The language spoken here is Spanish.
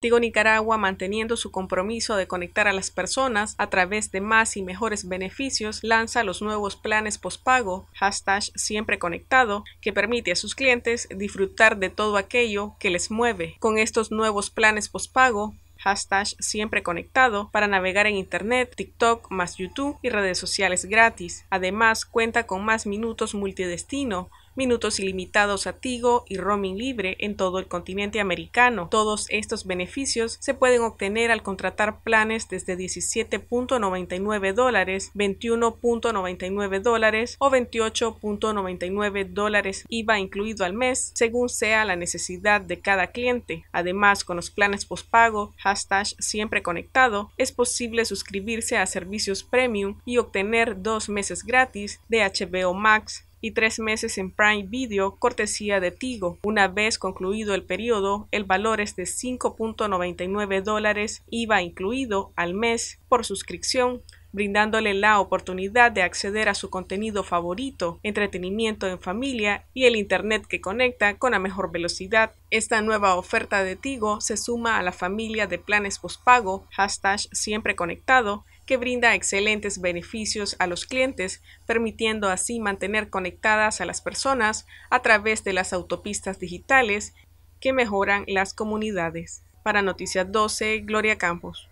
Tigo Nicaragua manteniendo su compromiso de conectar a las personas a través de más y mejores beneficios, lanza los nuevos planes pospago, hashtag siempre conectado, que permite a sus clientes disfrutar de todo aquello que les mueve. Con estos nuevos planes pospago, hashtag siempre conectado para navegar en Internet, TikTok más YouTube y redes sociales gratis. Además, cuenta con más minutos multidestino minutos ilimitados a Tigo y roaming libre en todo el continente americano. Todos estos beneficios se pueden obtener al contratar planes desde 17.99 dólares, 21.99 dólares o 28.99 dólares IVA incluido al mes, según sea la necesidad de cada cliente. Además, con los planes postpago, hashtag siempre conectado, es posible suscribirse a servicios premium y obtener dos meses gratis de HBO Max, y tres meses en Prime Video cortesía de Tigo. Una vez concluido el periodo, el valor es de 5.99 dólares IVA incluido al mes por suscripción brindándole la oportunidad de acceder a su contenido favorito, entretenimiento en familia y el Internet que conecta con la mejor velocidad. Esta nueva oferta de Tigo se suma a la familia de planes postpago hashtag siempre conectado, que brinda excelentes beneficios a los clientes, permitiendo así mantener conectadas a las personas a través de las autopistas digitales que mejoran las comunidades. Para Noticias 12, Gloria Campos.